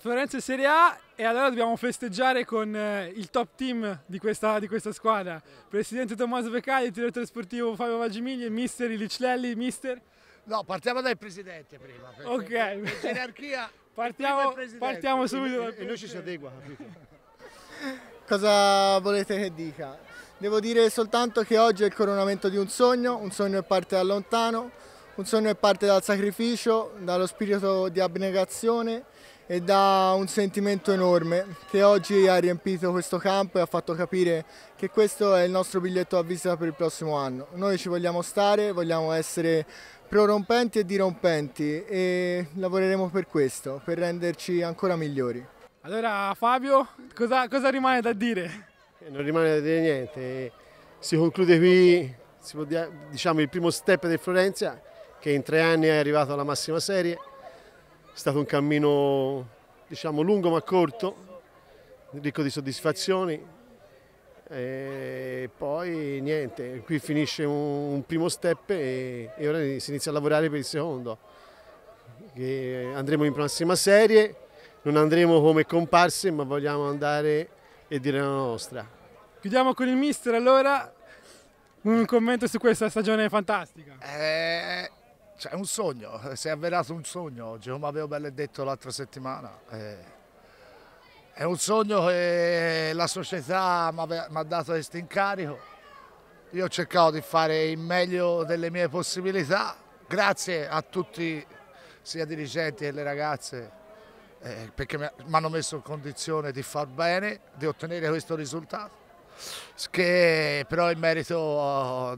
La Fiorenza è Serie A e allora dobbiamo festeggiare con eh, il top team di questa, di questa squadra. Presidente Tommaso Beccali, direttore sportivo Fabio Vagimigli, mister Iliclelli, mister... No, partiamo dal presidente prima. Ok. La gerarchia... Partiamo, partiamo subito. E, e noi ci si adegua, Cosa volete che dica? Devo dire soltanto che oggi è il coronamento di un sogno, un sogno che parte da lontano, un sogno che parte dal sacrificio, dallo spirito di abnegazione e dà un sentimento enorme che oggi ha riempito questo campo e ha fatto capire che questo è il nostro biglietto a visita per il prossimo anno. Noi ci vogliamo stare, vogliamo essere prorompenti e dirompenti e lavoreremo per questo, per renderci ancora migliori. Allora Fabio, cosa, cosa rimane da dire? Eh, non rimane da dire niente, si conclude qui si può, diciamo, il primo step del Florenza che in tre anni è arrivato alla massima serie è stato un cammino diciamo, lungo ma corto, ricco di soddisfazioni. E poi niente, qui finisce un, un primo step e, e, ora si inizia a lavorare per il secondo. E andremo in prossima serie, non andremo come comparse ma vogliamo andare e dire la nostra. Chiudiamo con il mister allora, un commento su questa stagione fantastica. Eh cioè, è un sogno, eh, si è avverato un sogno oggi, come avevo belle detto l'altra settimana. Eh. È un sogno che la società mi ha dato questo incarico. Io ho cercato di fare il meglio delle mie possibilità. Grazie a tutti, sia dirigenti che le ragazze, eh, perché mi hanno messo in condizione di far bene, di ottenere questo risultato. Che però il merito oh,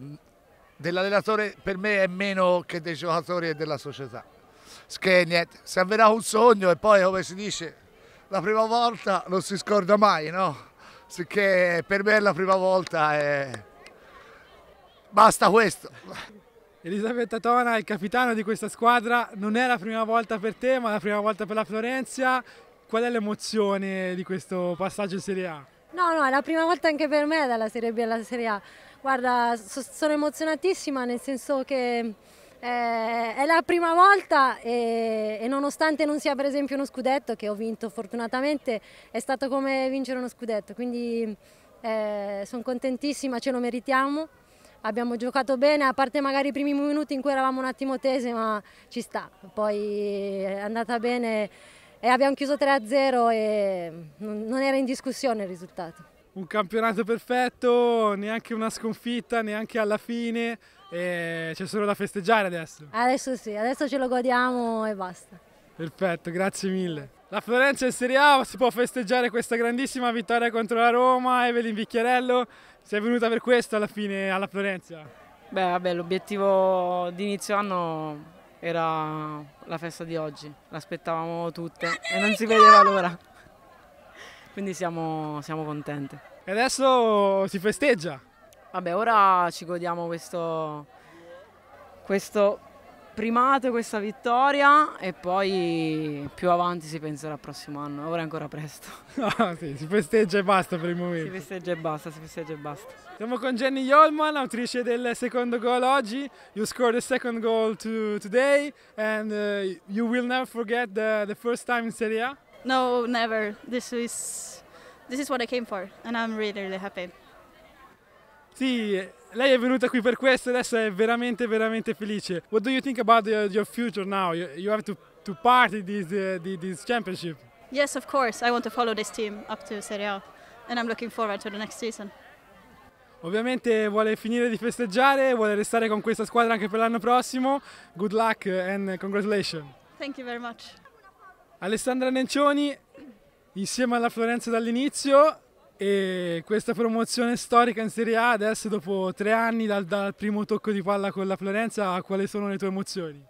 dell'allenatore per me è meno che dei giocatori e della società. Che niente, eh, si avverrà un sogno e poi come si dice, la prima volta non si scorda mai, no? Sicché per me è la prima volta e basta questo. Elisabetta Tona, il capitano di questa squadra, non è la prima volta per te ma la prima volta per la Florenza, qual è l'emozione di questo passaggio in Serie A? No, no, è la prima volta anche per me dalla Serie B alla Serie A Guarda, so, sono emozionatissima nel senso che eh, è la prima volta e, e, nonostante non sia per esempio uno scudetto che ho vinto fortunatamente è stato come vincere uno scudetto, quindi eh, sono contentissima, ce lo meritiamo, abbiamo giocato bene, a parte magari i primi minuti in cui eravamo un attimo tese ma ci sta, poi è andata bene e abbiamo chiuso 3-0 e non, non era in discussione il risultato un campionato perfetto, neanche una sconfitta, neanche alla fine, c'è solo da festeggiare adesso. Adesso sì, adesso ce lo godiamo e basta. Perfetto, grazie mille. La Florenza in Serie A si può festeggiare questa grandissima vittoria contro la Roma, Evelyn Vicchiarello, sei venuta per questo alla fine alla Florenza? Beh, vabbè, l'obiettivo di inizio anno era la festa di oggi, l'aspettavamo tutte e non si vedeva l'ora quindi siamo, siamo contenti. E adesso si festeggia? Vabbè, ora ci godiamo questo, questo primato, questa vittoria e poi più avanti si penserà al prossimo anno, ora è ancora presto. Ah, sì, si festeggia e basta per il momento. Si festeggia e basta, si festeggia e basta. Siamo con Jenny Yolman, autrice del secondo gol oggi. You scored the second goal to, today and uh, you will never forget the, the first time in Serie A. No, never. This is, this is what I came for and I'm really, really happy. Sì, lei è venuta qui per questo e adesso è veramente, veramente felice. What do you think about your, your future now? You, you have to, to party this, uh, this championship. Yes, of course. I want to follow this team up to Serie A and I'm looking forward to the next season. Ovviamente vuole finire di festeggiare, vuole restare con questa squadra anche per l'anno prossimo. Good luck and congratulations. Thank you very much. Alessandra Nencioni insieme alla Florenza dall'inizio e questa promozione storica in Serie A adesso dopo tre anni dal, dal primo tocco di palla con la Florenza quali sono le tue emozioni?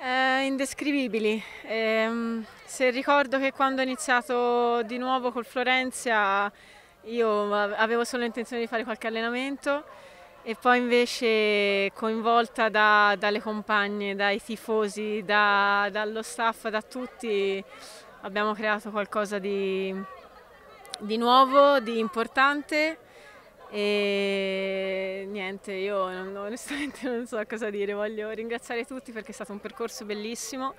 Eh, indescrivibili. Eh, se ricordo che quando ho iniziato di nuovo col Florenza io avevo solo intenzione di fare qualche allenamento e poi invece coinvolta da, dalle compagne, dai tifosi, da, dallo staff, da tutti, abbiamo creato qualcosa di, di nuovo, di importante e niente, io non, onestamente non so cosa dire, voglio ringraziare tutti perché è stato un percorso bellissimo.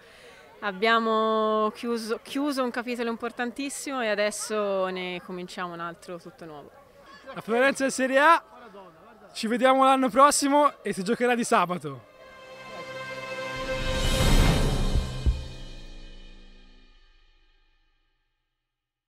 Abbiamo chiuso, chiuso un capitolo importantissimo e adesso ne cominciamo un altro tutto nuovo. La Florenza Serie A ci vediamo l'anno prossimo e si giocherà di sabato.